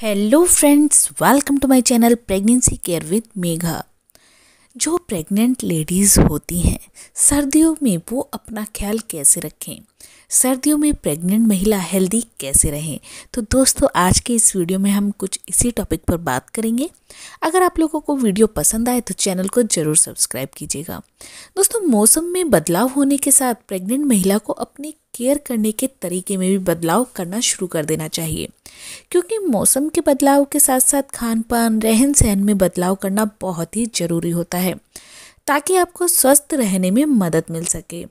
hello friends welcome to my channel pregnancy care with Megha जो pregnant ladies होती हैं सर्दियों में वो अपना ख्याल कैसे रखें सर्दियों में प्रेग्नेंट महिला हेल्दी कैसे रहें तो दोस्तों आज के इस वीडियो में हम कुछ इसी टॉपिक पर बात करेंगे अगर आप लोगों को वीडियो पसंद आए तो चैनल को ज़रूर सब्सक्राइब कीजिएगा दोस्तों मौसम में बदलाव होने के साथ प्रेग्नेंट महिला को अपनी केयर करने के तरीके में भी बदलाव करना शुरू कर देना चाहिए क्योंकि मौसम के बदलाव के साथ साथ खान पान रहन सहन में बदलाव करना बहुत ही ज़रूरी होता है ताकि आपको स्वस्थ रहने में मदद मिल सके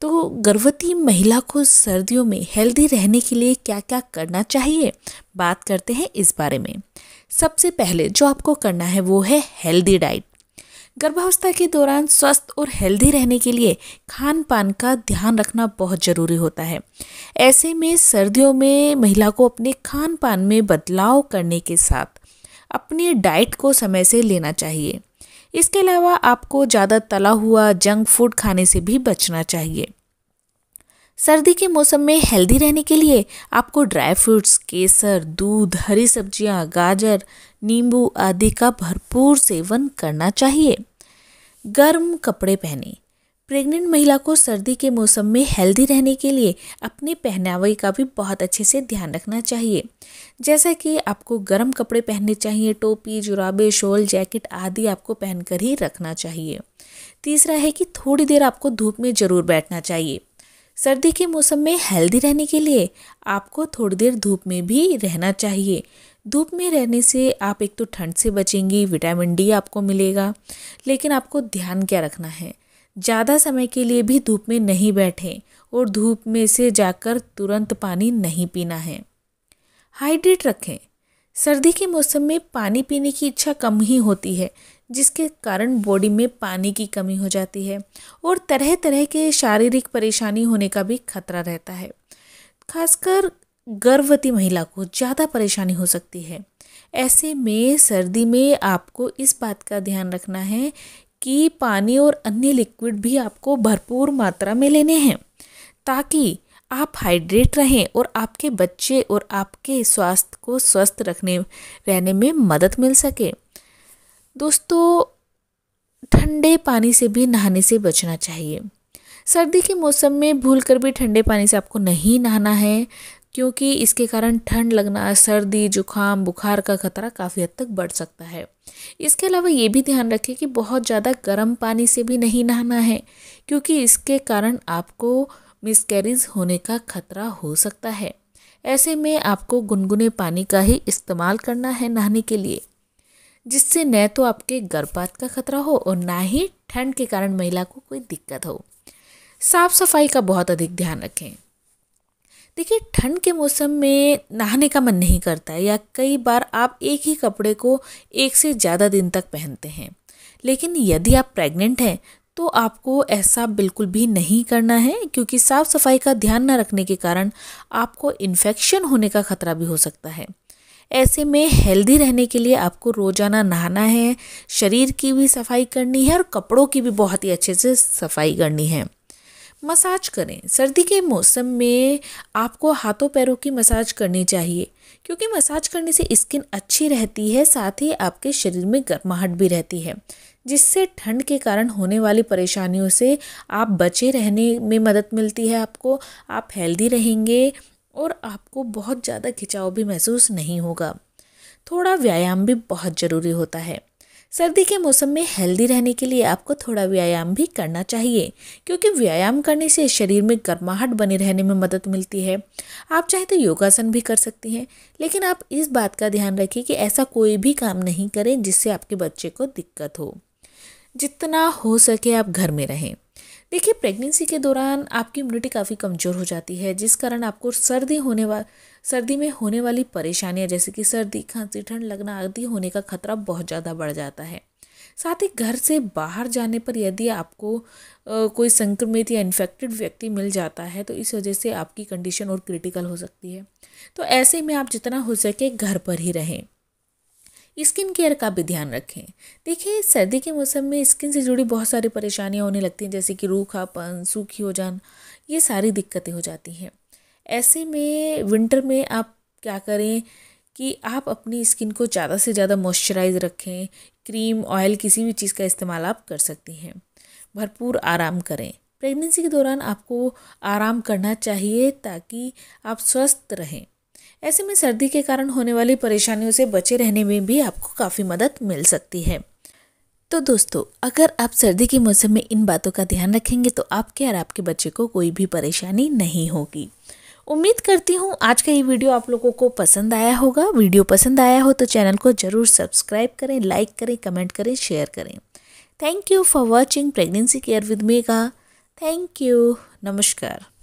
तो गर्भवती महिला को सर्दियों में हेल्दी रहने के लिए क्या क्या करना चाहिए बात करते हैं इस बारे में सबसे पहले जो आपको करना है वो है हेल्दी डाइट गर्भावस्था के दौरान स्वस्थ और हेल्दी रहने के लिए खान पान का ध्यान रखना बहुत ज़रूरी होता है ऐसे में सर्दियों में महिला को अपने खान पान में बदलाव करने के साथ अपनी डाइट को समय से लेना चाहिए इसके अलावा आपको ज़्यादा तला हुआ जंक फूड खाने से भी बचना चाहिए सर्दी के मौसम में हेल्दी रहने के लिए आपको ड्राई फ्रूट्स केसर दूध हरी सब्जियां, गाजर नींबू आदि का भरपूर सेवन करना चाहिए गर्म कपड़े पहने प्रेग्नेंट महिला को सर्दी के मौसम में हेल्दी रहने के लिए अपने पहनावे का भी बहुत अच्छे से ध्यान रखना चाहिए जैसा कि आपको गर्म कपड़े पहनने चाहिए टोपी जुराबे शॉल जैकेट आदि आपको पहनकर ही रखना चाहिए तीसरा है कि थोड़ी देर आपको धूप में ज़रूर बैठना चाहिए सर्दी के मौसम में हेल्दी रहने के लिए आपको थोड़ी देर धूप में भी रहना चाहिए धूप में रहने से आप एक तो ठंड से बचेंगी विटामिन डी आपको मिलेगा लेकिन आपको ध्यान क्या रखना है ज़्यादा समय के लिए भी धूप में नहीं बैठें और धूप में से जाकर तुरंत पानी नहीं पीना है हाइड्रेट रखें सर्दी के मौसम में पानी पीने की इच्छा कम ही होती है जिसके कारण बॉडी में पानी की कमी हो जाती है और तरह तरह के शारीरिक परेशानी होने का भी खतरा रहता है खासकर गर्भवती महिला को ज़्यादा परेशानी हो सकती है ऐसे में सर्दी में आपको इस बात का ध्यान रखना है कि पानी और अन्य लिक्विड भी आपको भरपूर मात्रा में लेने हैं ताकि आप हाइड्रेट रहें और आपके बच्चे और आपके स्वास्थ्य को स्वस्थ रखने रहने में मदद मिल सके दोस्तों ठंडे पानी से भी नहाने से बचना चाहिए सर्दी के मौसम में भूल कर भी ठंडे पानी से आपको नहीं नहाना है क्योंकि इसके कारण ठंड लगना सर्दी जुखाम बुखार का खतरा काफ़ी हद तक बढ़ सकता है इसके अलावा ये भी ध्यान रखें कि बहुत ज़्यादा गर्म पानी से भी नहीं नहाना है क्योंकि इसके कारण आपको मिसकैरेज होने का खतरा हो सकता है ऐसे में आपको गुनगुने पानी का ही इस्तेमाल करना है नहाने के लिए जिससे न तो आपके गर्भपात का खतरा हो और ना ही ठंड के कारण महिला को कोई दिक्कत हो साफ सफाई का बहुत अधिक ध्यान रखें देखिए ठंड के मौसम में नहाने का मन नहीं करता या कई बार आप एक ही कपड़े को एक से ज़्यादा दिन तक पहनते हैं लेकिन यदि आप प्रेग्नेंट हैं तो आपको ऐसा बिल्कुल भी नहीं करना है क्योंकि साफ़ सफाई का ध्यान न रखने के कारण आपको इन्फेक्शन होने का खतरा भी हो सकता है ऐसे में हेल्दी रहने के लिए आपको रोज़ाना नहाना है शरीर की भी सफाई करनी है और कपड़ों की भी बहुत ही अच्छे से सफाई करनी है मसाज करें सर्दी के मौसम में आपको हाथों पैरों की मसाज करनी चाहिए क्योंकि मसाज करने से स्किन अच्छी रहती है साथ ही आपके शरीर में गर्माहट भी रहती है जिससे ठंड के कारण होने वाली परेशानियों से आप बचे रहने में मदद मिलती है आपको आप हेल्दी रहेंगे और आपको बहुत ज़्यादा खिंचाव भी महसूस नहीं होगा थोड़ा व्यायाम भी बहुत ज़रूरी होता है सर्दी के मौसम में हेल्दी रहने के लिए आपको थोड़ा व्यायाम भी करना चाहिए क्योंकि व्यायाम करने से शरीर में गर्माहट बने रहने में मदद मिलती है आप चाहे तो योगासन भी कर सकती हैं लेकिन आप इस बात का ध्यान रखिए कि ऐसा कोई भी काम नहीं करें जिससे आपके बच्चे को दिक्कत हो जितना हो सके आप घर में रहें देखिए प्रेगनेंसी के दौरान आपकी इम्यूनिटी काफ़ी कमज़ोर हो जाती है जिस कारण आपको सर्दी होने वा सर्दी में होने वाली परेशानियाँ जैसे कि सर्दी खांसी ठंड लगना आदि होने का खतरा बहुत ज़्यादा बढ़ जाता है साथ ही घर से बाहर जाने पर यदि आपको कोई संक्रमित या इन्फेक्टेड व्यक्ति मिल जाता है तो इस वजह से आपकी कंडीशन और क्रिटिकल हो सकती है तो ऐसे में आप जितना हो सके घर पर ही रहें स्किन केयर का भी ध्यान रखें देखिए सर्दी के मौसम में स्किन से जुड़ी बहुत सारी परेशानियाँ होने लगती हैं जैसे कि रूखापन सूखी हो जान ये सारी दिक्कतें हो जाती हैं ऐसे में विंटर में आप क्या करें कि आप अपनी स्किन को ज़्यादा से ज़्यादा मॉइस्चराइज रखें क्रीम ऑयल किसी भी चीज़ का इस्तेमाल आप कर सकती हैं भरपूर आराम करें प्रेगनेंसी के दौरान आपको आराम करना चाहिए ताकि आप स्वस्थ रहें ऐसे में सर्दी के कारण होने वाली परेशानियों से बचे रहने में भी आपको काफ़ी मदद मिल सकती है तो दोस्तों अगर आप सर्दी के मौसम में इन बातों का ध्यान रखेंगे तो आपके और आपके बच्चे को कोई भी परेशानी नहीं होगी उम्मीद करती हूँ आज का ये वीडियो आप लोगों को पसंद आया होगा वीडियो पसंद आया हो तो चैनल को ज़रूर सब्सक्राइब करें लाइक करें कमेंट करें शेयर करें thank you for watching pregnancy care with Megha thank you नमस्कार